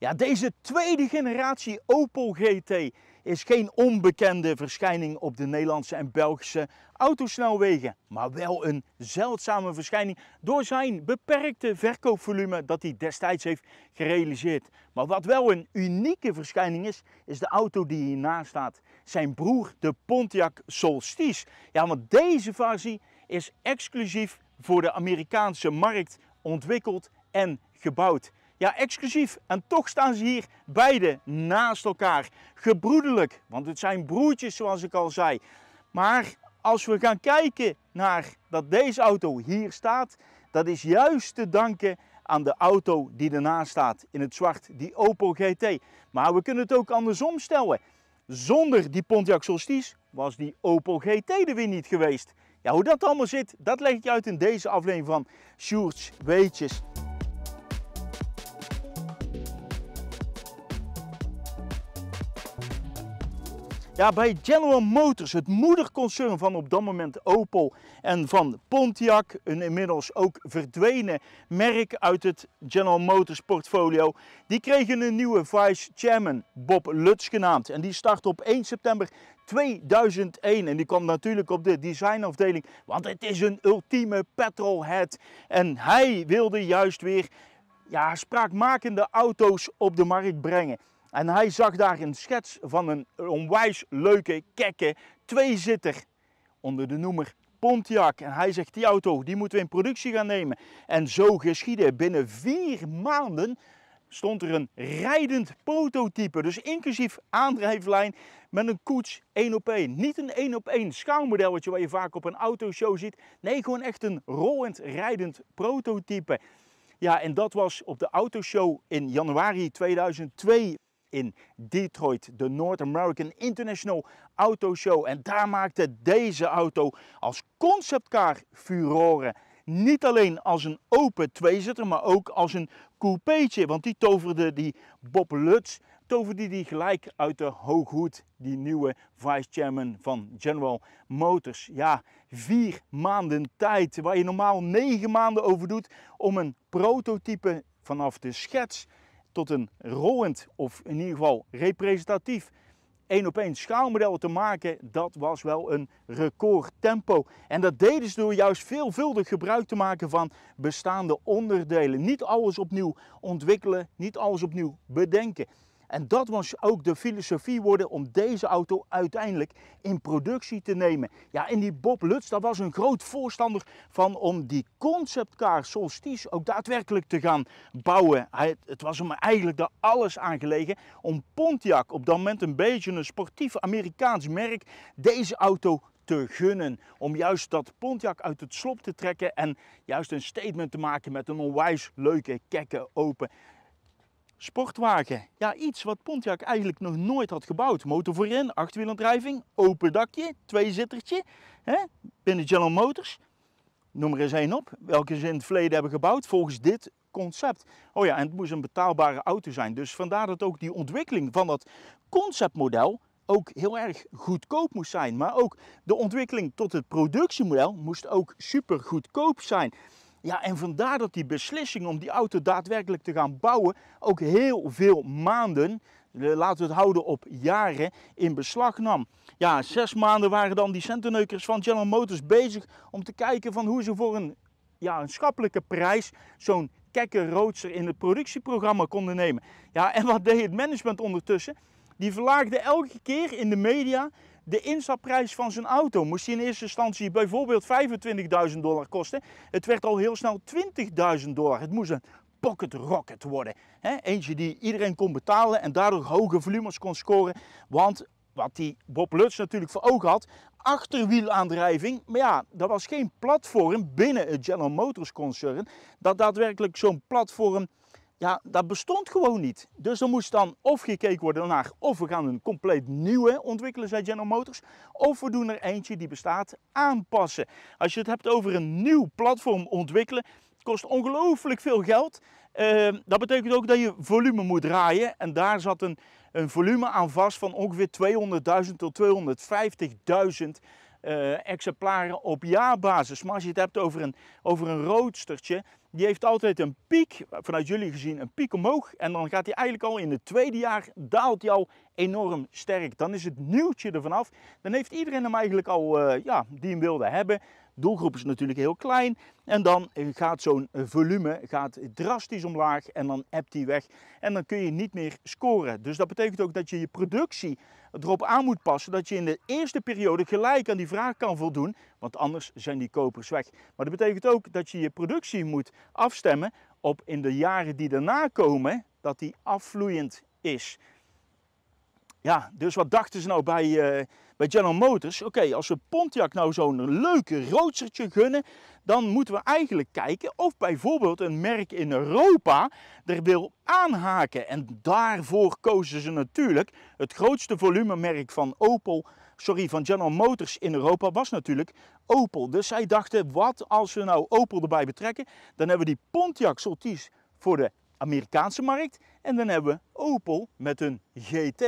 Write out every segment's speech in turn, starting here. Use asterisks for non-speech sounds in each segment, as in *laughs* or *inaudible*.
Ja, deze tweede generatie Opel GT is geen onbekende verschijning op de Nederlandse en Belgische autosnelwegen, maar wel een zeldzame verschijning door zijn beperkte verkoopvolume dat hij destijds heeft gerealiseerd. Maar wat wel een unieke verschijning is, is de auto die hiernaast staat. Zijn broer, de Pontiac Solstice. Ja, want deze versie is exclusief voor de Amerikaanse markt ontwikkeld en gebouwd. Ja, exclusief. En toch staan ze hier beide naast elkaar. Gebroedelijk, want het zijn broertjes zoals ik al zei. Maar als we gaan kijken naar dat deze auto hier staat, dat is juist te danken aan de auto die ernaast staat in het zwart, die Opel GT. Maar we kunnen het ook andersom stellen. Zonder die Pontiac Solstice was die Opel GT er weer niet geweest. Ja, hoe dat allemaal zit, dat leg ik uit in deze aflevering van Sjoerds Weetjes. Ja, bij General Motors, het moederconcern van op dat moment Opel en van Pontiac, een inmiddels ook verdwenen merk uit het General Motors portfolio, die kregen een nieuwe vice chairman, Bob Lutz genaamd. En die startte op 1 september 2001 en die kwam natuurlijk op de designafdeling, want het is een ultieme petrolhead. En hij wilde juist weer ja, spraakmakende auto's op de markt brengen. En hij zag daar een schets van een onwijs leuke, kekke tweezitter onder de noemer Pontiac. En hij zegt, die auto, die moeten we in productie gaan nemen. En zo geschiedde. Binnen vier maanden stond er een rijdend prototype. Dus inclusief aandrijflijn met een koets 1 op 1. Niet een 1 op 1 schouwmodelletje wat je vaak op een autoshow ziet. Nee, gewoon echt een rollend rijdend prototype. Ja, en dat was op de autoshow in januari 2002 in Detroit, de North American International Auto Show. En daar maakte deze auto als conceptcar furoren. Niet alleen als een open tweezitter, maar ook als een coupeetje. Want die toverde die Bob Lutz, toverde die gelijk uit de hooghoed. Die nieuwe vice chairman van General Motors. Ja, vier maanden tijd, waar je normaal negen maanden over doet om een prototype vanaf de schets tot een rollend of in ieder geval representatief één op één schaalmodel te maken, dat was wel een recordtempo. En dat deden ze door juist veelvuldig gebruik te maken van bestaande onderdelen. Niet alles opnieuw ontwikkelen, niet alles opnieuw bedenken. En dat was ook de filosofie worden om deze auto uiteindelijk in productie te nemen. Ja, en die Bob Lutz, dat was een groot voorstander van om die conceptcar Solstice ook daadwerkelijk te gaan bouwen. het was hem eigenlijk daar alles aan gelegen om Pontiac, op dat moment een beetje een sportief Amerikaans merk, deze auto te gunnen. Om juist dat Pontiac uit het slop te trekken en juist een statement te maken met een onwijs leuke, kekke open sportwagen. Ja, iets wat Pontiac eigenlijk nog nooit had gebouwd. Motor voorin, achterwielaandrijving, open dakje, tweezittertje. Hè? Binnen General Motors. Noem er eens één op. Welke ze in het verleden hebben gebouwd volgens dit concept. Oh ja, en het moest een betaalbare auto zijn. Dus vandaar dat ook die ontwikkeling van dat conceptmodel ook heel erg goedkoop moest zijn. Maar ook de ontwikkeling tot het productiemodel moest ook super goedkoop zijn. Ja, en vandaar dat die beslissing om die auto daadwerkelijk te gaan bouwen ook heel veel maanden, eh, laten we het houden op jaren, in beslag nam. Ja, zes maanden waren dan die centenneukers van General Motors bezig om te kijken van hoe ze voor een, ja, een schappelijke prijs zo'n kekke roadster in het productieprogramma konden nemen. Ja, en wat deed het management ondertussen? Die verlaagde elke keer in de media de instapprijs van zijn auto moest in eerste instantie bijvoorbeeld 25.000 dollar kosten. Het werd al heel snel 20.000 dollar. Het moest een pocket rocket worden. eentje die iedereen kon betalen en daardoor hoge volumes kon scoren. Want wat die Bob Lutz natuurlijk voor ogen had, achterwielaandrijving. Maar ja, dat was geen platform binnen het General Motors concern dat daadwerkelijk zo'n platform ja, dat bestond gewoon niet. Dus er moest dan of gekeken worden naar of we gaan een compleet nieuwe ontwikkelen, zei General Motors, of we doen er eentje die bestaat aanpassen. Als je het hebt over een nieuw platform ontwikkelen, kost ongelooflijk veel geld. Ehm, dat betekent ook dat je volume moet draaien en daar zat een, een volume aan vast van ongeveer 200.000 tot 250.000 eh, exemplaren op jaarbasis. Maar als je het hebt over een, over een roodstertje die heeft altijd een piek, vanuit jullie gezien een piek omhoog. En dan gaat hij eigenlijk al in het tweede jaar, daalt hij al enorm sterk. Dan is het nieuwtje er vanaf. Dan heeft iedereen hem eigenlijk al, eh, ja, die hem wilde hebben doelgroep is natuurlijk heel klein. En dan gaat zo'n volume gaat drastisch omlaag en dan hebt die weg. En dan kun je niet meer scoren. Dus dat betekent ook dat je je productie erop aan moet passen. Dat je in de eerste periode gelijk aan die vraag kan voldoen. Want anders zijn die kopers weg. Maar dat betekent ook dat je je productie moet afstemmen op in de jaren die daarna komen. Dat die afvloeiend is. Ja, dus wat dachten ze nou bij, eh, bij General Motors? Oké, als we Pontiac nou zo'n leuke roadstertje gunnen, dan moeten we eigenlijk kijken of bijvoorbeeld een merk in Europa er wil aanhaken. En daarvoor kozen ze natuurlijk het grootste volumemerk van Opel, sorry, van General Motors in Europa was natuurlijk Opel. Dus zij dachten, wat als we nou Opel erbij betrekken, dan hebben we die Pontiac Soltis voor de Amerikaanse markt en dan hebben we Opel met hun GT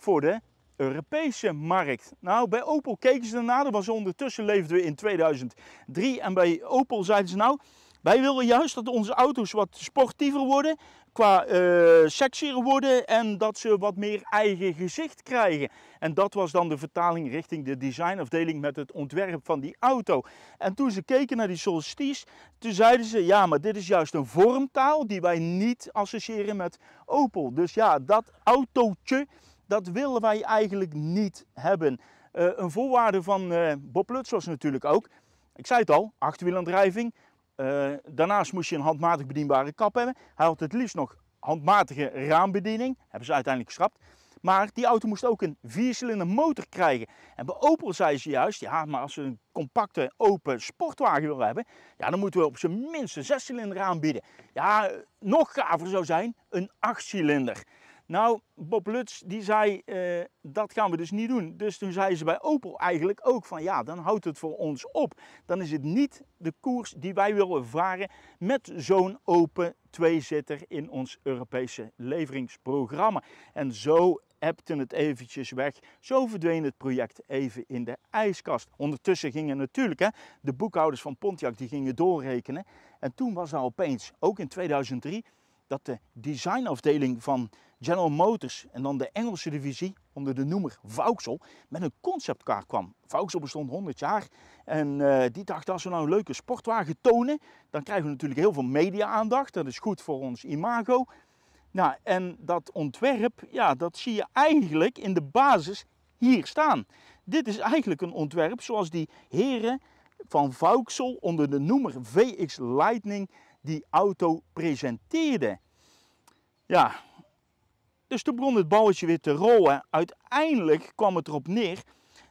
voor de Europese markt. Nou, bij Opel keken ze daarna. Dat was ondertussen leefden we in 2003. En bij Opel zeiden ze nou... Wij willen juist dat onze auto's wat sportiever worden, qua uh, eh, sexier worden en dat ze wat meer eigen gezicht krijgen. En dat was dan de vertaling richting de designafdeling met het ontwerp van die auto. En toen ze keken naar die solstice, toen zeiden ze ja, maar dit is juist een vormtaal die wij niet associëren met Opel. Dus ja, dat autootje dat willen wij eigenlijk niet hebben. Eh, een voorwaarde van uh, Bob Lutz was natuurlijk ook, ik zei het al, achterwielaandrijving. Uh, daarnaast moest je een handmatig bedienbare kap hebben. Hij had het liefst nog handmatige raambediening, hebben ze uiteindelijk geschrapt. Maar die auto moest ook een viercilinder motor krijgen. En bij Opel zei ze juist, ja, maar als we een compacte open sportwagen willen hebben, ja, dan moeten we op zijn minst een zescilinder aanbieden. Ja, nog gaver zou zijn, een achtcilinder. Nou, Bob Lutz die zei, eh, dat gaan we dus niet doen. Dus toen zeiden ze bij Opel eigenlijk ook van ja, dan houdt het voor ons op. Dan is het niet de koers die wij willen varen met zo'n open tweezitter in ons Europese leveringsprogramma. En zo hebte het eventjes weg. Zo verdween het project even in de ijskast. Ondertussen gingen natuurlijk hè, de boekhouders van Pontiac die gingen doorrekenen. En toen was er opeens, ook in 2003, dat de designafdeling van General Motors en dan de Engelse divisie onder de noemer Vauxhall met een conceptcar kwam. Vauxhall bestond 100 jaar en eh, die dacht als we nou een leuke sportwagen tonen, dan krijgen we natuurlijk heel veel media-aandacht. Dat is goed voor ons imago. Nou, en dat ontwerp, ja, dat zie je eigenlijk in de basis hier staan. Dit is eigenlijk een ontwerp zoals die heren van Vauxhall onder de noemer VX Lightning die auto presenteerden. Ja, dus toen begon het balletje weer te rollen. Uiteindelijk kwam het erop neer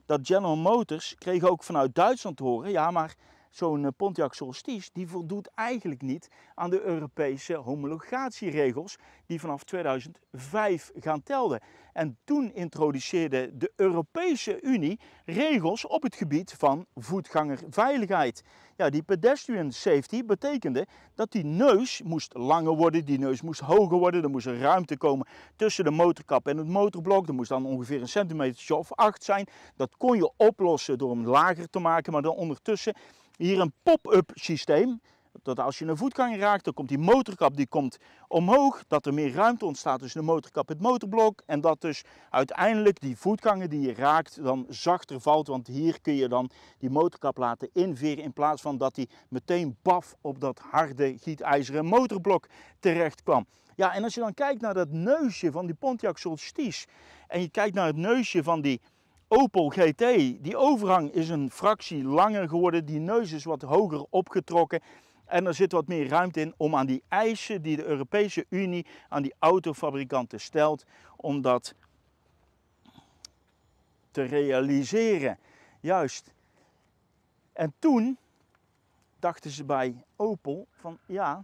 dat General Motors kreeg ook vanuit Duitsland te horen: ja, maar zo'n eh, Pontiac Solstice, die voldoet eigenlijk niet aan de Europese homologatieregels die vanaf 2005 gaan telden. En toen introduceerde de Europese Unie regels op het gebied van voetgangerveiligheid. Ja, die pedestrian safety betekende dat die neus moest langer worden, die neus moest hoger worden, er moest een ruimte komen tussen de motorkap en het motorblok. Er moest dan ongeveer een centimeter of acht zijn. Dat kon je oplossen door hem lager te maken, maar dan ondertussen hier een pop-up systeem. Dat als je een voetganger raakt, dan komt die motorkap die komt omhoog. Dat er meer ruimte ontstaat tussen de motorkap en het motorblok. En dat dus uiteindelijk die voetganger die je raakt dan zachter valt. Want hier kun je dan die motorkap laten inveren. In plaats van dat die meteen baf op dat harde gietijzeren motorblok terecht kwam. Ja, en als je dan kijkt naar dat neusje van die Pontiac Solstice. En je kijkt naar het neusje van die Opel GT. Die overhang is een fractie langer geworden. Die neus is wat hoger opgetrokken. En er zit wat meer ruimte in om aan die eisen die de Europese Unie aan die autofabrikanten stelt, om dat te realiseren. Juist. En toen dachten ze bij Opel van ja,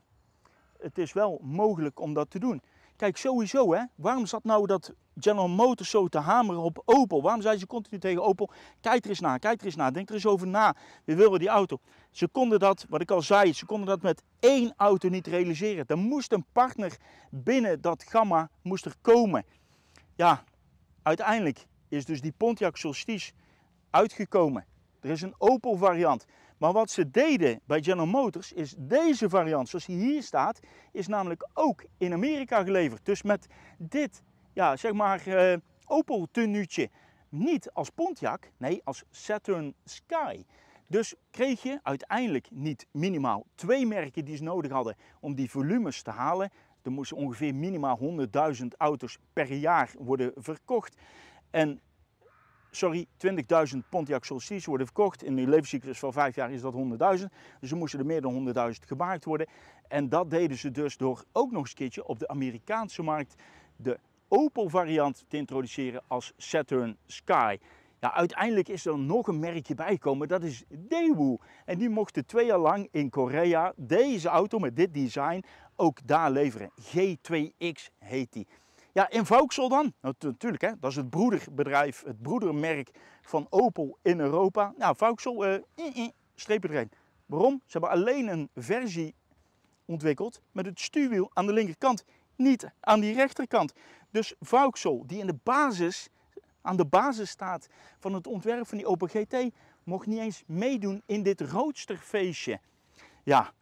het is wel mogelijk om dat te doen. Kijk, sowieso hè, waarom zat nou dat General Motors zo te hameren op Opel. Waarom zei ze continu tegen Opel? Kijk er eens naar, kijk er eens naar, denk er eens over na. We willen die auto. Ze konden dat, wat ik al zei, ze konden dat met één auto niet realiseren. Er moest een partner binnen dat gamma moest er komen. Ja, uiteindelijk is dus die Pontiac Solstice uitgekomen. Er is een Opel variant. Maar wat ze deden bij General Motors is deze variant, zoals die hier staat, is namelijk ook in Amerika geleverd. Dus met dit ja, zeg maar uh, Opel tenuutje. Niet als Pontiac, nee als Saturn Sky. Dus kreeg je uiteindelijk niet minimaal twee merken die ze nodig hadden om die volumes te halen. Er moesten ongeveer minimaal 100.000 auto's per jaar worden verkocht. En sorry, 20.000 Pontiac Solstice worden verkocht. In de levenscyclus van vijf jaar is dat 100.000. Dus er moesten er meer dan 100.000 gemaakt worden. En dat deden ze dus door ook nog eens een keertje op de Amerikaanse markt de Opel variant te introduceren als Saturn Sky. Ja, uiteindelijk is er nog een merkje bijgekomen, dat is Daewoo. En die mochten twee jaar lang in Korea deze auto met dit design ook daar leveren. G2X heet die. Ja, en Vauxhall dan? natuurlijk, nou, hè, dat is het broederbedrijf, het broedermerk van Opel in Europa. Nou, Vauxhall, eh, i streep erin. Waarom? Ze hebben alleen een versie ontwikkeld met het stuurwiel aan de linkerkant, niet aan die rechterkant. Dus Vauxhall, die in de basis, aan de basis staat van het ontwerp van die Open GT, mocht niet eens meedoen in dit roodsterfeestje. Ja,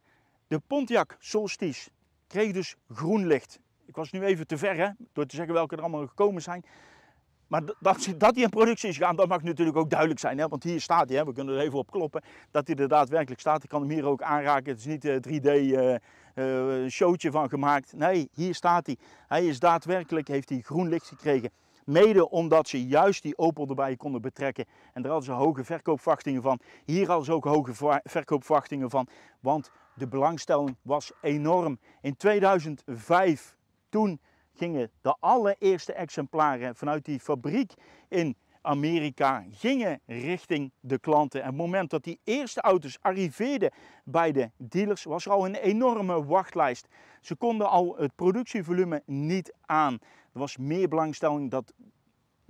de Pontiac Solstice kreeg dus groen licht. Ik was nu even te ver hè, door te zeggen welke er allemaal gekomen zijn. Maar dat, dat die in productie is gegaan, dat mag natuurlijk ook duidelijk zijn. Hè? Want hier staat hij, hè? we kunnen er even op kloppen, dat hij er daadwerkelijk staat. Ik kan hem hier ook aanraken, het is niet een eh, 3D-showtje eh, eh, van gemaakt. Nee, hier staat hij. Hij is daadwerkelijk, heeft hij groen licht gekregen. Mede omdat ze juist die Opel erbij konden betrekken. En daar hadden ze hoge verkoopwachtingen van. Hier hadden ze ook hoge verkoopwachtingen van. Want de belangstelling was enorm. In 2005, toen gingen de allereerste exemplaren vanuit die fabriek in Amerika gingen richting de klanten. En op het moment dat die eerste auto's arriveerden bij de dealers, was er al een enorme wachtlijst. Ze konden al het productievolume niet aan. Er was meer belangstelling dat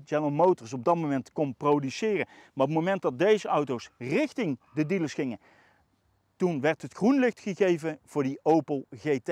General Motors op dat moment kon produceren. Maar op het moment dat deze auto's richting de dealers gingen, toen werd het groen licht gegeven voor die Opel GT.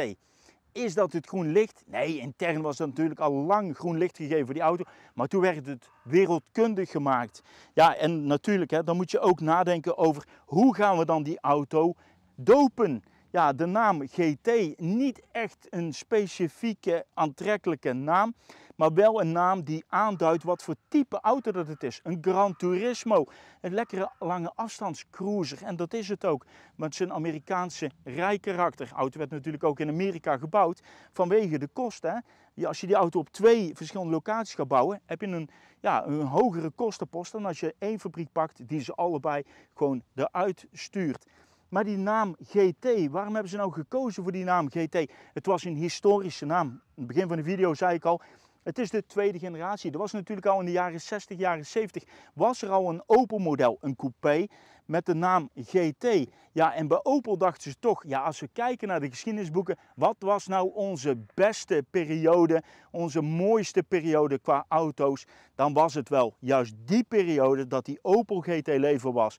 Is dat het groen licht? Nee, intern was er natuurlijk al lang groen licht gegeven voor die auto. Maar toen werd het wereldkundig gemaakt. Ja, en natuurlijk, hè, dan moet je ook nadenken over hoe gaan we dan die auto dopen? ja, de naam GT niet echt een specifieke aantrekkelijke naam, maar wel een naam die aanduidt wat voor type auto dat het is. Een Gran Turismo, een lekkere lange afstandscruiser en dat is het ook. Met zijn Amerikaanse rijkarakter. De auto werd natuurlijk ook in Amerika gebouwd vanwege de kosten. als je die auto op twee verschillende locaties gaat bouwen, heb je een, ja, een hogere kostenpost dan als je één fabriek pakt die ze allebei gewoon eruit stuurt. Maar die naam GT, waarom hebben ze nou gekozen voor die naam GT? Het was een historische naam. In het begin van de video zei ik al, het is de tweede generatie. Er was natuurlijk al in de jaren 60, jaren 70, was er al een Opel model, een coupé, met de naam GT. Ja, en bij Opel dachten ze toch, ja, als we kijken naar de geschiedenisboeken, wat was nou onze beste periode, onze mooiste periode qua auto's, dan was het wel juist die periode dat die Opel GT lever was.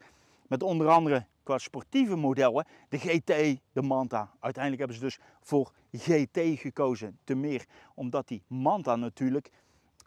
Met onder andere qua sportieve modellen de GT, de Manta. Uiteindelijk hebben ze dus voor GT gekozen. Te meer omdat die Manta natuurlijk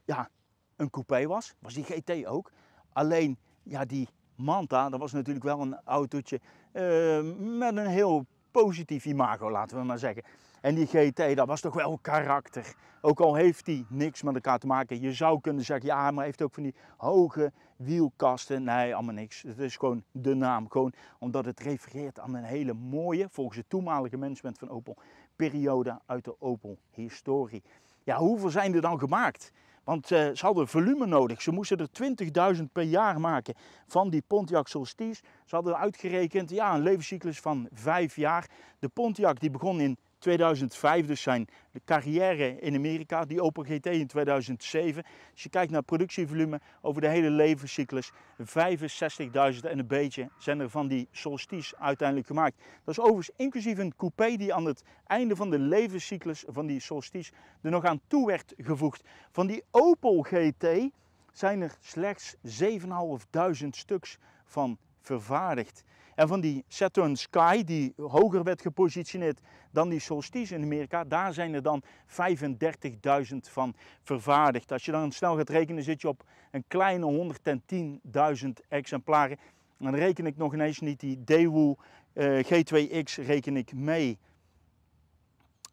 ja, een coupé was. Was die GT ook. Alleen ja, die Manta, dat was natuurlijk wel een autootje eh, met een heel positief imago, laten we maar zeggen. En die GT, dat was toch wel karakter. Ook al heeft die niks met elkaar te maken. Je zou kunnen zeggen, ja, maar heeft ook van die hoge wielkasten. Nee, allemaal niks. Het is gewoon de naam. Gewoon omdat het refereert aan een hele mooie, volgens het toenmalige management van Opel, periode uit de Opel-historie. Ja, hoeveel zijn er dan gemaakt? Want eh, ze hadden volume nodig. Ze moesten er 20.000 per jaar maken van die Pontiac Solstice. Ze hadden uitgerekend ja, een levenscyclus van vijf jaar. De Pontiac die begon in 2005 dus zijn de carrière in Amerika, die Opel GT in 2007. Als je kijkt naar productievolume over de hele levenscyclus, 65.000 en een beetje zijn er van die Solstice uiteindelijk gemaakt. Dat is overigens inclusief een coupé die aan het einde van de levenscyclus van die Solstice er nog aan toe werd gevoegd. Van die Opel GT zijn er slechts 7.500 stuks van vervaardigd. En van die Saturn Sky, die hoger werd gepositioneerd dan die Solstice in Amerika, daar zijn er dan 35.000 van vervaardigd. Als je dan snel gaat rekenen, zit je op een kleine 110.000 exemplaren. dan reken ik nog ineens niet die Daewoo eh, G2X reken ik mee.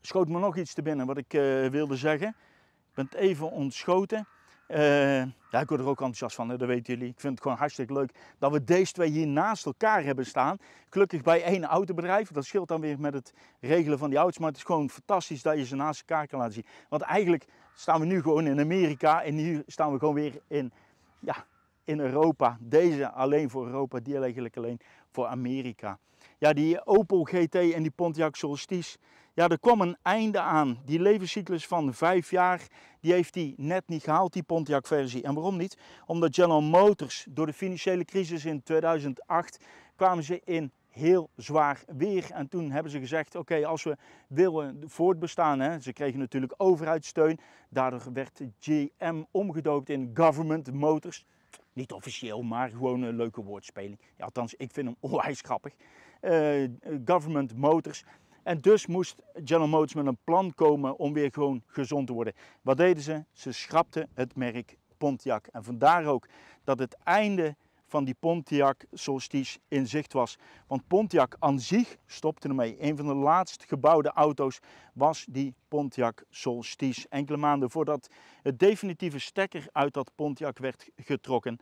Schoot me nog iets te binnen wat ik eh, wilde zeggen. Ik ben het even ontschoten. Uh, eh, daar ik word er ook enthousiast van, hè? dat weten jullie. Ik vind het gewoon hartstikke leuk dat we deze twee hier naast elkaar hebben staan. Gelukkig bij één autobedrijf. Dat scheelt dan weer met het regelen van die auto's. Maar het is gewoon fantastisch dat je ze naast elkaar kan laten zien. Want eigenlijk staan we nu gewoon in Amerika en hier staan we gewoon weer in, ja, in Europa. Deze alleen voor Europa, die eigenlijk alleen voor Amerika. Ja, die Opel GT en die Pontiac Solstice ja, er kwam een einde aan. Die levenscyclus van vijf jaar, die heeft hij net niet gehaald, die Pontiac-versie. En waarom niet? Omdat General Motors door de financiële crisis in 2008 kwamen ze in heel zwaar weer. En toen hebben ze gezegd, oké, als we willen voortbestaan, hè, ze kregen natuurlijk overheidssteun. Daardoor werd GM omgedoopt in Government Motors. Niet officieel, maar gewoon een leuke woordspeling. Ja, althans, ik vind hem *laughs* onwijs grappig. Eh, Government Motors. En dus moest General Motors met een plan komen om weer gewoon gezond te worden. Wat deden ze? Ze schrapten het merk Pontiac. En vandaar ook dat het einde van die Pontiac Solstice in zicht was. Want Pontiac aan zich stopte ermee. Een van de laatst gebouwde auto's was die Pontiac Solstice. Enkele maanden voordat het definitieve stekker uit dat Pontiac werd getrokken.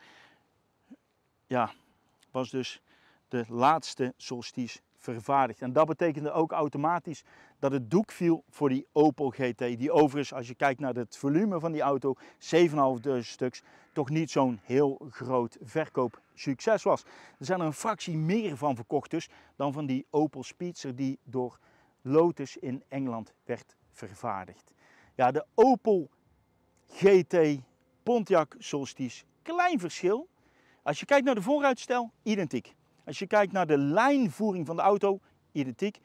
Ja, was dus de laatste Solstice vervaardigd. En dat betekende ook automatisch dat het doek viel voor die Opel GT. Die overigens, als je kijkt naar het volume van die auto, 7.500 stuks, toch niet zo'n heel groot verkoopsucces was. Er zijn er een fractie meer van verkocht dus dan van die Opel Speedster die door Lotus in Engeland werd vervaardigd. Ja, de Opel GT Pontiac Solstice, klein verschil. Als je kijkt naar de vooruitstel, identiek. Als je kijkt naar de lijnvoering van de auto, identiek.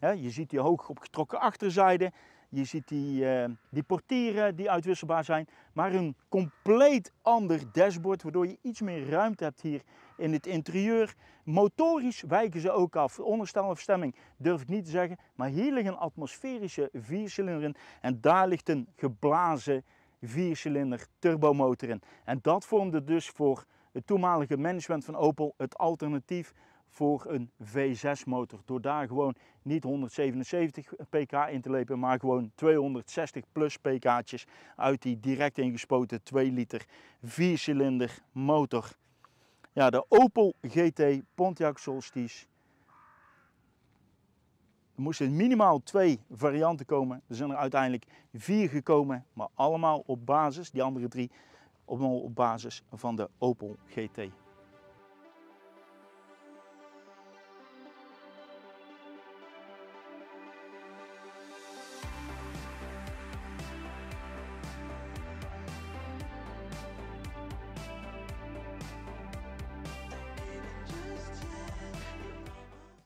je ziet die hoog opgetrokken achterzijde. Je ziet die, eh, die portieren die uitwisselbaar zijn. Maar een compleet ander dashboard, waardoor je iets meer ruimte hebt hier in het interieur. Motorisch wijken ze ook af. of stemming durf ik niet te zeggen. Maar hier liggen atmosferische viercilinder in. En daar ligt een geblazen viercilinder turbomotor in. En dat vormde dus voor het toenmalige management van Opel het alternatief voor een V6 motor. Door daar gewoon niet 177 pk in te lepen, maar gewoon 260 plus pk'tjes uit die direct ingespoten 2 liter viercilinder motor. Ja, de Opel GT Pontiac Solstice. Er moesten minimaal twee varianten komen. Er zijn er uiteindelijk vier gekomen, maar allemaal op basis, die andere drie, op basis van de Opel GT.